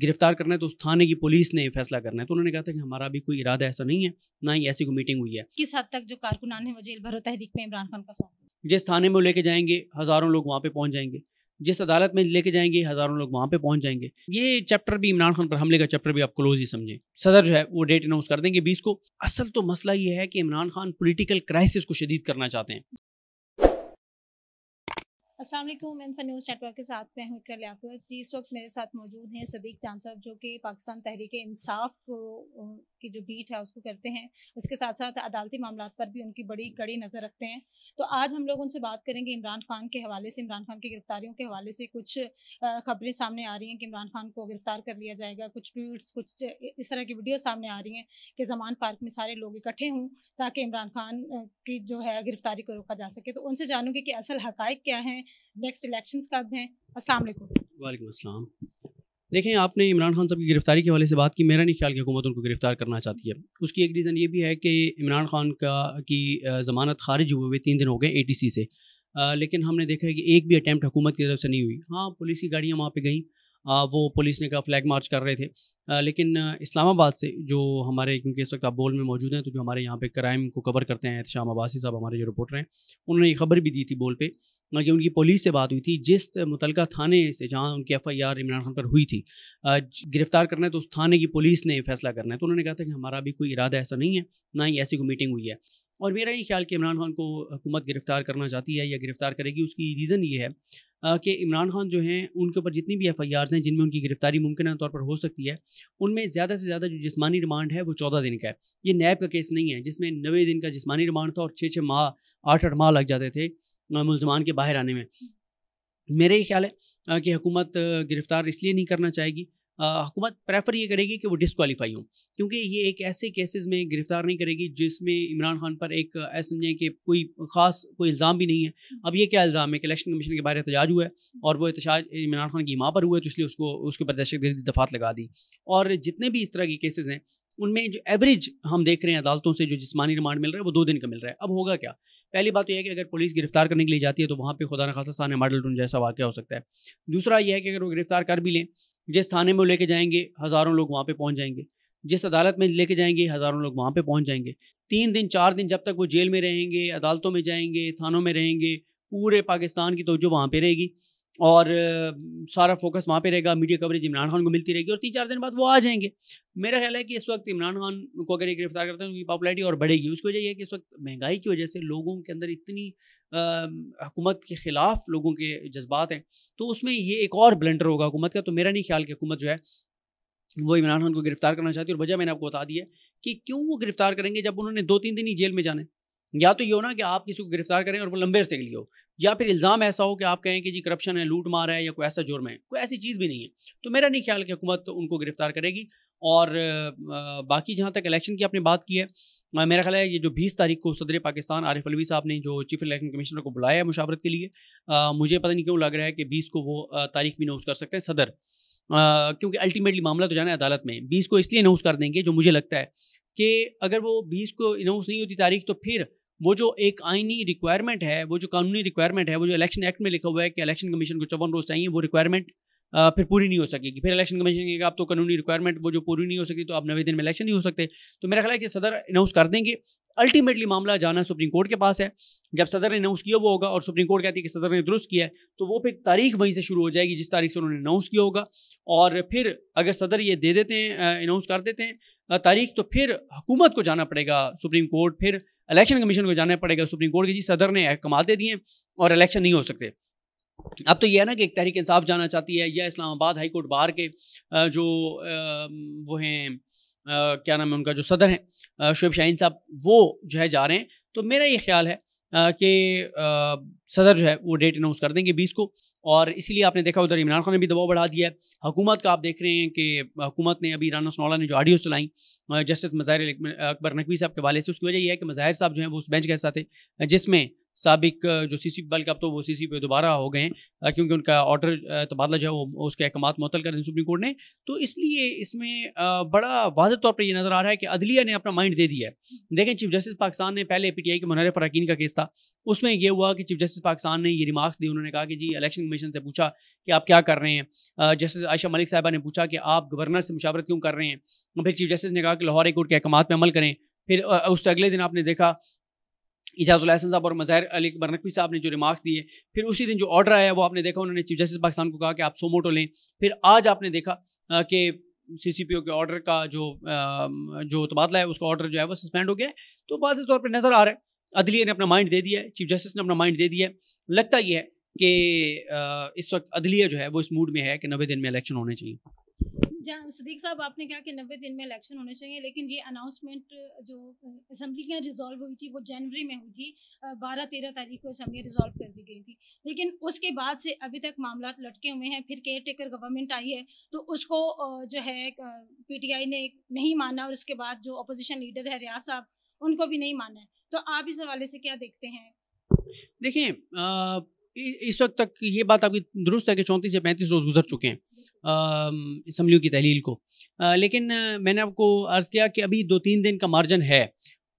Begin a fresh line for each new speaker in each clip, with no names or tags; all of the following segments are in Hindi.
गिरफ्तार करना है तो उस थाने की पुलिस ने फैसला करना है तो उन्होंने कहा था कि हमारा भी कोई इरादा ऐसा नहीं है ना ही ऐसी कोई मीटिंग हुई है
किस हद तक जो कारकुनान है वो जेल भरो तहरीक में इमरान खान का साथ
जिस थाने में लेके जाएंगे हज़ारों लोग वहाँ पे पहुंच जाएंगे जिस अदालत में लेके जाएंगे हज़ारों लोग वहाँ पे पहुंच जाएंगे ये चैप्टर भी इमरान खान पर हमले का चैप्टर भी आप क्लोज ही समझें सदर जो है वो डेट अनाउंस कर देंगे बीस को असल तो मसला ये है कि इमरान खान पोलिटिकल क्राइसिस को शदीद करना चाहते हैं
असलम मैं फनूज नेटवर्क के साथ मैं हूँ इकर लियाकत जी इस वक्त मेरे साथ मौजूद हैं सदीक जान साहब जो कि पाकिस्तान तहरीक इंसाफ को की जो बीट है उसको करते हैं उसके साथ साथ अदालती मामला पर भी उनकी बड़ी कड़ी नज़र रखते हैं तो आज हम लोग उनसे बात करेंगे इमरान खान के हवाले से इमरान खान की गिरफ्तारियों के हवाले से कुछ खबरें सामने आ रही हैं कि इमरान खान को गिरफ्तार कर लिया जाएगा कुछ ट्वीट्स कुछ इस तरह की वीडियो सामने आ रही हैं कि जमान पार्क में सारे लोग इकट्ठे हों ताकि इमरान खान की जो है गिरफ्तारी को रोका जा सके तो उनसे जानूंगी कि असल हक क्या हैं नेक्स्ट इलेक्शन कब हैं असल
वाईक अल्लाम देखें आपने इमरान खान साहब की गिरफ्तारी के हवाले से बात की मेरा नहीं ख्याल कि हुकूमत उनको गिरफ्तार करना चाहती है उसकी एक रीज़न ये भी है कि इमरान खान का की ज़मानत खारिज हुए हुए तीन दिन हो गए ए टी सी से लेकिन हमने देखा है कि एक भी अटैम्प्ट हुकूमत की तरफ से नहीं हुई हाँ पुलिस की गाड़ियाँ वहाँ पर गई वो पुलिस ने कहा फ्लैग मार्च कर रहे थे लेकिन इस्लामाबाद से जो हमारे क्योंकि इस वक्त आप बोल में मौजूद हैं तो जो हमारे यहाँ पे क्राइम को कवर करते हैं शाम आबासी साहब हमारे जो रिपोर्टर हैं उन्होंने ये खबर भी दी थी बोल पे कि उनकी पुलिस से बात हुई थी जिस मुतल थाने से जहाँ उनकी F I R Imran Khan पर हुई थी गिरफ्तार करना है तो उस थाने की पुलिस ने फैसला करना है तो उन्होंने कहा था कि हमारा भी कोई इरादा ऐसा नहीं है ना ही ऐसी कोई मीटिंग हुई है और मेरा ये ख्याल कि इमरान खान को हुकूमत गिरफ़्तार करना चाहती है या गिरफ़्तार करेगी उसकी रीज़न ये है कि इमरान खान जो हैं उनके ऊपर जितनी भी एफ आई आर हैं जिनमें उनकी गिरफ्तारी मुमकिन तौर पर हो सकती है उनमें ज़्यादा से ज़्यादा जो जिसमानी रिमांड है वो चौदह दिन का है ये नैब का केस नहीं है जिसमें नवे दिन का जिसमानी रिमांड था और छः छः माह आठ आठ माह लग जाते थे मुलजमान के बाहर आने में मेरा ये ख्याल है कि हुकूमत गिरफ़्तार इसलिए नहीं करना चाहेगी हुकूमत प्रेफर ये करेगी कि वो डिसकॉलीफाई हों क्योंकि ये एक ऐसे केसेस में गिरफ्तार नहीं करेगी जिसमें इमरान खान पर एक ऐसे समझें कि कोई ख़ास कोई इल्ज़ाम भी नहीं है अब ये क्या इल्ज़ाम है कि इलेक्शन कमीशन के बारे एहतजाज हुआ है और वो एहतजाज इमरान खान की माँ पर हुआ है तो इसलिए उसको उसके ऊपर दहशत गर्दी दफात लगा दी और जितने भी इस तरह के केसेज़ हैं उनमें जो एवरेज हम देख रहे हैं अदालतों से जो जिसमानी रिमांड मिल रहा है वो दो दिन का मिल रहा है अब होगा क्या पहली बात तो यह है कि अगर पुलिस गिरफ्तार करने के लिए जाती है तो वहाँ पे खुदा न खासा सान मॉडल टून जैसा वाक्य हो सकता है दूसरा यह है कि अगर वो गिरफ्तार कर भी लें जिस थाने में लेके जाएंगे हज़ारों लोग वहाँ पे पहुँच जाएंगे जिस अदालत में लेके जाएंगे हज़ारों लोग वहाँ पे पहुँच जाएंगे तीन दिन चार दिन जब तक वो जेल में रहेंगे अदालतों में जाएंगे थानों में रहेंगे पूरे पाकिस्तान की तोजो वहाँ पर रहेगी और सारा फोकस वहाँ पे रहेगा मीडिया कवरेज इमरान खान को मिलती रहेगी और तीन चार दिन बाद वो आ जाएंगे मेरा ख्याल है कि इस वक्त इमरान खान को अगर गिरफ्तार करते हैं तो उनकी पॉपुलरिटी और बढ़ेगी उसकी वजह यह है कि इस वक्त महंगाई की वजह से लोगों के अंदर इतनी हुकूमत के ख़िलाफ़ लोगों के जज्बात हैं तो उसमें ये एक और ब्लेंडर होगा हुकूमत का तो मेरा नहीं ख्याल कि हुकूमत जो है वो इमरान खान को गिरफ्तार करना चाहती है और वजह मैंने आपको बता दी है कि क्यों वो गिरफ्तार करेंगे जब उन्होंने दो तीन दिन ही जेल में जाना है या तो ये हो ना कि आप किसी को गिरफ्तार करें और वो लंबे अरसे के लिए हो या फिर इल्ज़ाम ऐसा हो कि आप कहें कि जी करप्शन है लूट मार है या कोई ऐसा जुर्म है कोई ऐसी चीज़ भी नहीं है तो मेरा नहीं ख्याल कि हुकूमत उनको गिरफ्तार करेगी और बाकी जहाँ तक इलेक्शन की आपने बात की है मेरा ख्याल है ये जो बीस तारीख को सदर पाकिस्तान आरिफ अलवी साहब ने जो चीफ इलेक्शन कमिश्नर को बुलाया है मुशावरत के लिए आ, मुझे पता नहीं क्यों लग रहा है कि बीस को वो तारीख भी नोस कर सकते हैं सदर आ, क्योंकि अल्टीमेटली मामला तो जाना है अदालत में बीस को इसलिए अनाउंस कर देंगे जो मुझे लगता है कि अगर वो बीस को अनाउंस नहीं होती तारीख तो फिर वो जो एक आइनी रिक्वायरमेंट है वो जो कानूनी रिक्वायरमेंट है वो जो इलेक्शन एक्ट में लिखा हुआ है कि इलेक्शन कमीशन को चौवन रोज़ चाहिए वो रिक्वायरमेंट फिर पूरी नहीं हो सकेगी फिर इलेक्शन कमीशन कहेगा आप तो कानूनी रिक्वायरमेंट वो जो पूरी नहीं हो सकती तो आप नवे दिन में इलेक्शन नहीं हो सकते तो मेरा ख्याल है कि सदर अनाउंस कर देंगे अल्टीमेटली मामला जाना सुप्रीम कोर्ट के पास है जब सदर ने अनाउंस किया वो होगा और सुप्रीम कोर्ट कहती है कि सदर ने दुरुस्त किया है तो वो फिर तारीख वहीं से शुरू हो जाएगी जिस तारीख से उन्होंने अनाउंस किया होगा और फिर अगर सदर ये दे देते हैं अनाउंस कर देते हैं तारीख तो फिर हुकूमत को जाना पड़ेगा सुप्रीम कोर्ट फिर इलेक्शन कमीशन को जाना पड़ेगा सुप्रीम कोर्ट के जी सदर ने अहकाम दे दिए और इलेक्शन नहीं हो सकते अब तो यह है ना कि एक तहरीक इंसाफ जाना चाहती है या इस्लामाबाद हाई कोर्ट बाहर के जो वो हैं क्या नाम है उनका जो सदर हैं शुब शाहीन साहब वो जो है जा रहे हैं तो मेरा ये ख्याल है कि सदर जो है वो डेट अनाउंस कर देंगे बीस को और इसीलिए आपने देखा उधर इमरान खान ने भी दबाव बढ़ा दिया है हुकूमत का आप देख रहे हैं कि हुकूमत ने अभी राना सनौला ने जो आडियो चलाई जस्टिस मज़ाहिर अकबर नकवी साहब के वाले से उसकी वजह यह है कि मज़ाहिर साहब जो है वो उस बेंच के साथ थे जिसमें सबक जो सी सी बल अब तो वो सी सी पे दोबारा हो गए क्योंकि उनका ऑर्डर तबादला जो है वो उसके अहकाम मअतल कर सुप्रीम कोर्ट ने तो इसलिए इसमें बड़ा वाज तौर पर यह नज़र आ रहा है कि अदलिया ने अपना माइंड दे दिया है देखें चीफ जस्टिस पाकिस्तान ने पहले पी टी आई के मनहर फ़राकीन का केस था उसमें यह हुआ कि चीफ जस्टिस पाकिस्तान ने ये रिमार्क्स दी उन्होंने कहा कि जी इलेक्शन कमीशन से पूछा कि आप क्या कर रहे हैं जस्टिस आयशा मलिक साहबा ने पूछा कि आप गवर्नर से मुशावरत क्यों कर रहे हैं फिर चीफ जस्टिस ने कहा कि लाहौर कोर्ट के अहकाम पर अमल करें फिर उससे अगले दिन आपने देखा एजाज़ुलहसन साहब और मज़ाहिर अली अकबर नकवी साहब ने जो रिमार्क दिए फिर उसी दिन जो ऑर्डर आया वो आपने देखा उन्होंने चीफ जस्टिस पाकिस्तान को कहा कि आप सोमोटो लें फिर आज आपने देखा कि सी सी पी ओ के ऑर्डर का जो जो तबादला है उसका ऑर्डर जो है वो सस्पेंड हो गया है तो वाजे तौर पर नज़र आ रहा है अदलिया ने अपना माइंड दे दिया है चीफ जस्टिस ने अपना माइंड दे दिया है लगता यह है कि इस वक्त अदलिया जो है वो इस मूड में है कि नबे दिन में इलेक्शन होने चाहिए
सदीक साहब आपने कहा कि नब्बे दिन में इलेक्शन होने चाहिए लेकिन ये अनाउंसमेंट जो असम्बली के रिजॉल्व हुई थी वो जनवरी में हुई थी बारह तेरह तारीख को असम्बली रिजॉल्व कर दी गई थी लेकिन उसके बाद से अभी तक मामला लटके हुए हैं फिर केयर टेकर गवर्नमेंट आई है तो उसको जो है पीटीआई ने नहीं माना और उसके बाद जो अपोजिशन लीडर है रियाज साहब उनको भी नहीं माना है तो आप इस हवाले से क्या देखते हैं
देखिए इस वक्त तक ये बात आपकी दुरुस्त है कि चौंतीस या पैंतीस रोज़ गुजर चुके हैं इसम्बलियों की तहलील को आ, लेकिन मैंने आपको अर्ज़ किया कि अभी दो तीन दिन का मार्जन है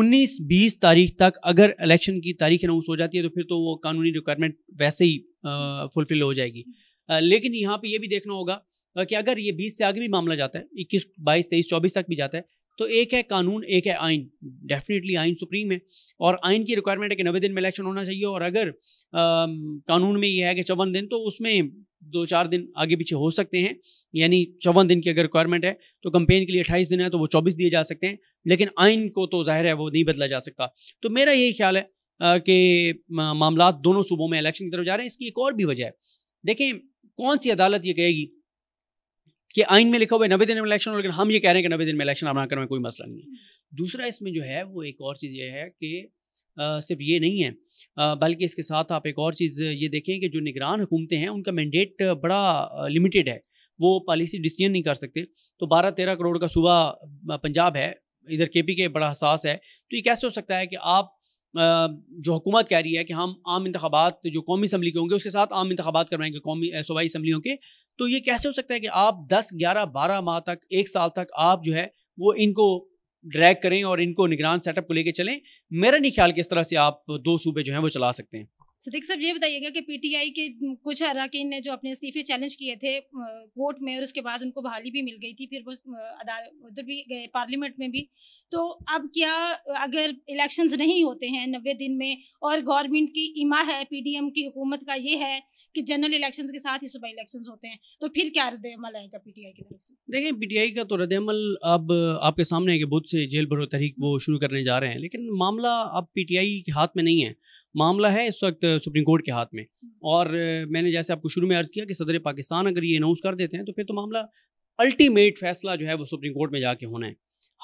उन्नीस बीस तारीख तक अगर इलेक्शन की तारीख अनाउंस हो जाती है तो फिर तो वो कानूनी रिक्वायरमेंट वैसे ही फुलफ़िल हो जाएगी आ, लेकिन यहाँ पे ये भी देखना होगा कि अगर ये बीस से आगे भी मामला जाता है इक्कीस बाईस तेईस चौबीस तक भी जाता है तो एक है कानून एक है आइन डेफिनेटली आइन सुप्रीम है और आइन की रिक्वायरमेंट है कि नब्बे दिन में इलेक्शन होना चाहिए और अगर आ, कानून में ये है कि चौवन दिन तो उसमें दो चार दिन आगे पीछे हो सकते हैं यानी चौवन दिन की अगर रिक्वायरमेंट है तो कंपेन के लिए अट्ठाईस दिन है तो वो चौबीस दिए जा सकते हैं लेकिन आइन को तो जाहिर है वो नहीं बदला जा सकता तो मेरा यही ख्याल है कि मामला दोनों सूबों में इलेक्शन की तरफ जा रहे हैं इसकी एक और भी वजह है देखें कौन सी अदालत ये कहेगी कि आइन में लिखा हुआ है नब्बे दिन में इलेक्शन हो लेकिन हम ये कह रहे हैं कि नब्बे दिन में इलेक्शन आना करने में कोई मसला नहीं है हम्म। दूसरा इसमें जो है वो एक और चीज़ ये है कि सिर्फ ये नहीं है बल्कि इसके साथ आप एक और चीज़ ये देखें कि जो निगरान हुकूमतें हैं उनका मैंडेट बड़ा लिमिटेड है वो पॉलिसी डिसीजन नहीं कर सकते तो बारह तेरह करोड़ का सूबा पंजाब है इधर के पी के बड़ा हसास है तो ये कैसे हो सकता है कि आप जो हुकूमत कह रही है कि हम आम इंतबात जो कौमी असम्बली के होंगे उसके साथ आम इंतबात करवाएंगे कौमी सूबाई असम्बलियों के तो ये कैसे हो सकता है कि आप दस ग्यारह बारह माह तक एक साल तक आप जो है वो इनको ड्रैग करें और इनको निगरान सेटअप को लेकर चलें मेरा नहीं ख्याल कि इस तरह से आप दो सूबे जो हैं वो चला सकते हैं
सदीक साहब ये बताइएगा कि पीटीआई के कुछ अरकान ने जो अपने इस्तीफे चैलेंज किए थे कोर्ट में और उसके बाद उनको बहाली भी मिल गई थी फिर वो उधर भी गए पार्लियामेंट में भी तो अब क्या अगर इलेक्शंस नहीं होते हैं नब्बे दिन में और गवर्नमेंट की इमा है पीडीएम की हुकूमत का ये है कि जनरल इलेक्शंस के साथ ही सुबह इलेक्शंस होते हैं तो फिर क्या रद्दमल आएगा पी की तरफ से
देखिए पी का तो रद्दमल अब आपके सामने है कि बुद्ध से जेल भरो तहरीक वो शुरू करने जा रहे हैं लेकिन मामला अब पी के हाथ में नहीं है मामला है इस वक्त सुप्रीम कोर्ट के हाथ में हम्म। और मैंने जैसे आपको शुरू में अर्ज़ किया कि सदर पाकिस्तान अगर ये अनाउंस कर देते हैं तो फिर तो मामला अल्टीमेट फैसला जो है वो सुप्रीम कोर्ट में जाके होना है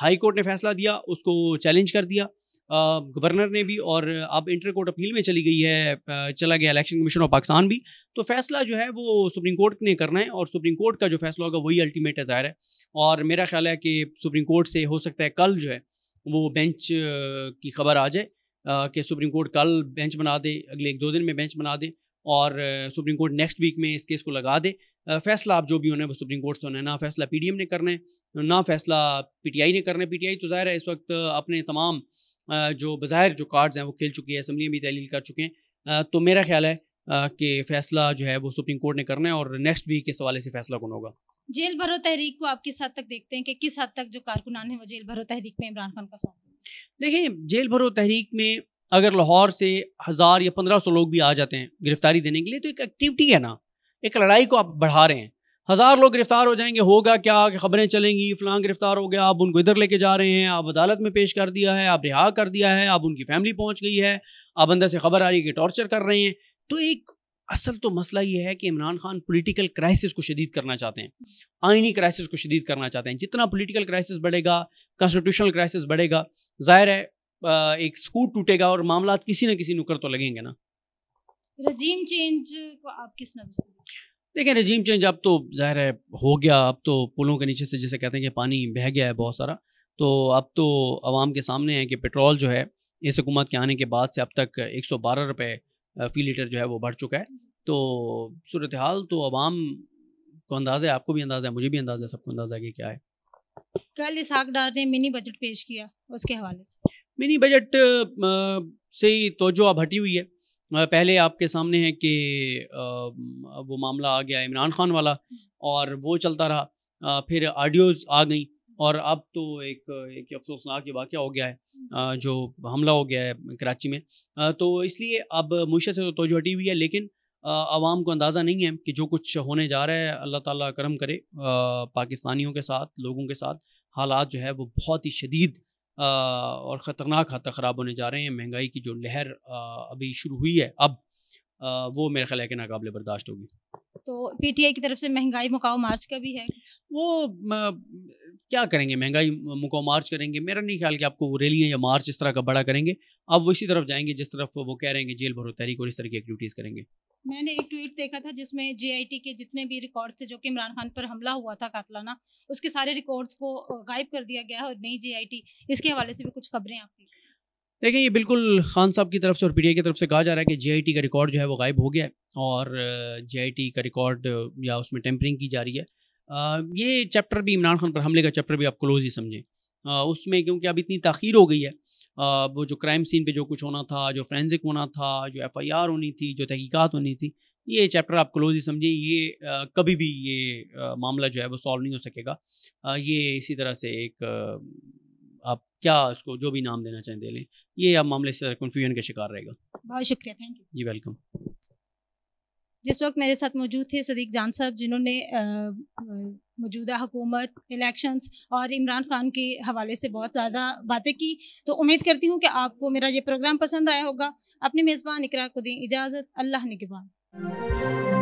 हाई कोर्ट ने फैसला दिया उसको चैलेंज कर दिया गवर्नर ने भी और अब इंटर कोर्ट अपील में चली गई है चला गया इलेक्शन कमीशन ऑफ पाकिस्तान भी तो फैसला जो है वो सुप्रीम कोर्ट ने करना है और सुप्रीम कोर्ट का जो फैसला होगा वही अल्टीमेट है ज़ाहिर है और मेरा ख्याल है कि सुप्रीम कोर्ट से हो सकता है कल जो है वो बेंच की खबर आ जाए कि सुप्रीम कोर्ट कल बेंच बना दे अगले एक दो दिन में बेंच बना दे और सुप्रीम कोर्ट नेक्स्ट वीक में इस केस को लगा दे फैसला आप जो भी होना है वो सुप्रीम कोर्ट से होना है ना फैसला पी ने करना है ना फैसला पी ने करना है पी तो ज़ाहिर है इस वक्त अपने तमाम जो बाहर जो कार्ड्स हैं वो खेल चुके हैं असम्बली भी तहलील कर चुके हैं तो मेरा ख्याल है कि फैसला जो है वो सुप्रीम कोर्ट ने करना है और नेक्स्ट वीक इस हवाले से फैसला कौन होगा
जेल भरो तहरीक को आप किस हद तक देखते हैं कि किस हद तक जो कारकुनान है वो जेल भरो तहरीक में इमरान खान का साथ देखिए
जेल भरो तहरीक में अगर लाहौर से हज़ार या पंद्रह सौ लोग भी आ जाते हैं गिरफ्तारी देने के लिए तो एक एक्टिविटी है ना एक लड़ाई को आप बढ़ा रहे हैं हज़ार लोग गिरफ्तार हो जाएंगे होगा क्या खबरें चलेंगी फलां गिरफ्तार हो गया आप उनको इधर लेके जा रहे हैं आप अदालत में पेश कर दिया है आप रिहा कर दिया है आप उनकी फैमिली पहुँच गई है आप अंदर से खबर आ रही है कि टॉर्चर कर रहे हैं तो एक असल तो मसला ये है कि इमरान खान पॉलिटिकल क्राइसिस को शदीद करना चाहते हैं आइनी क्राइसिस को शदीद करना चाहते हैं जितना पॉलिटिकल क्राइसिस बढ़ेगा कॉन्स्टिट्यूशनल क्राइसिस बढ़ेगा जाहिर है एक स्कूट टूटेगा और मामला किसी न किसी नुकर तो लगेंगे ना
रजीम चेंज को आप किस नज़र से
देखें रजीम चेंज अब तो जाहिर है हो गया अब तो पुलों के नीचे से जैसे कहते हैं कि पानी बह गया है बहुत सारा तो अब तो आवाम के सामने है कि पेट्रोल जो है इस हुकूमत के आने के बाद से अब तक एक सौ बारह रुपये फी लीटर जो है वो बढ़ चुका है तो सूरत हाल तो आवाम को अंदाज़ा है आपको भी अंदाज़ा है मुझे भी अंदाज़ा है सबको अंदाज़ा है कि क्या है
कल इस ने मिनी बजट पेश किया उसके हवाले से
मिनी बजट से ही तोजो अब हटी हुई है पहले आपके सामने है कि वो मामला आ गया इमरान खान वाला और वो चलता रहा फिर ऑडियोज़ आ गई और अब तो एक एक अफसोसनाक वाक़ हो गया है जो हमला हो गया है कराची में तो इसलिए अब मुशे से तो तोजो हटी हुई है लेकिन आवाम को अंदाज़ा नहीं है कि जो कुछ होने जा रहा है अल्लाह ताला करम करे पाकिस्तानियों के साथ लोगों के साथ हालात जो है वो बहुत ही शदीद और ख़तरनाक हद तक ख़राब होने जा रहे हैं महंगाई की जो लहर अभी शुरू हुई है अब वो मेरे ख्याल है कि नाकबले बर्दाश्त होगी
तो पीटीआई की तरफ से महंगाई मुकाव मार्च का भी है वो
क्या करेंगे महंगाई मुकाव मार्च करेंगे मेरा नहीं ख्याल कि आपको वो रैली या मार्च इस तरह का बड़ा करेंगे आप वो इसी तरफ जाएंगे जिस तरफ वो कह रहे हैं जेल भरो तहरीक और इस तरह की एक्टिविटीज़ करेंगे
मैंने एक ट्वीट देखा था जिसमें जेआईटी के जितने भी रिकॉर्ड्स थे जो कि इमरान खान पर हमला हुआ था कातलाना उसके सारे रिकॉर्ड्स को गायब कर दिया गया है और नई जेआईटी इसके हवाले से भी कुछ खबरें आपकी
देखिए ये बिल्कुल खान साहब की तरफ से और पीडीआई की तरफ से कहा जा रहा है कि जीआईटी का रिकॉर्ड जो है वो गायब हो गया है और जीआईटी का रिकॉर्ड या उसमें टेम्परिंग की जा रही है ये चैप्टर भी इमरान खान पर हमले का चैप्टर भी आप क्लोज ही समझें उसमें क्योंकि अब इतनी तखीर हो गई है वो जो क्राइम सीन पे जो कुछ होना था जो फ्रेंसिक होना था जो एफआईआर होनी थी जो तहकीकात होनी थी ये चैप्टर आप क्लोज ही समझिए ये आ, कभी भी ये आ, मामला जो है वो सॉल्व नहीं हो सकेगा आ, ये इसी तरह से एक क्या उसको जो भी नाम देना चाहें दे लें ये अब मामले से कन्फ्यूजन का शिकार रहेगा
बहुत शुक्रिया थैंक यू जी वेलकम जिस वक्त मेरे साथ मौजूद थे सदीक जान साहब जिन्होंने मौजूदा हुकूमत इलेक्शंस और इमरान खान के हवाले से बहुत ज़्यादा बातें की तो उम्मीद करती हूँ कि आपको मेरा ये प्रोग्राम पसंद आया होगा अपने मेज़बान इकरा को दें इजाज़त अल्लाह निगबान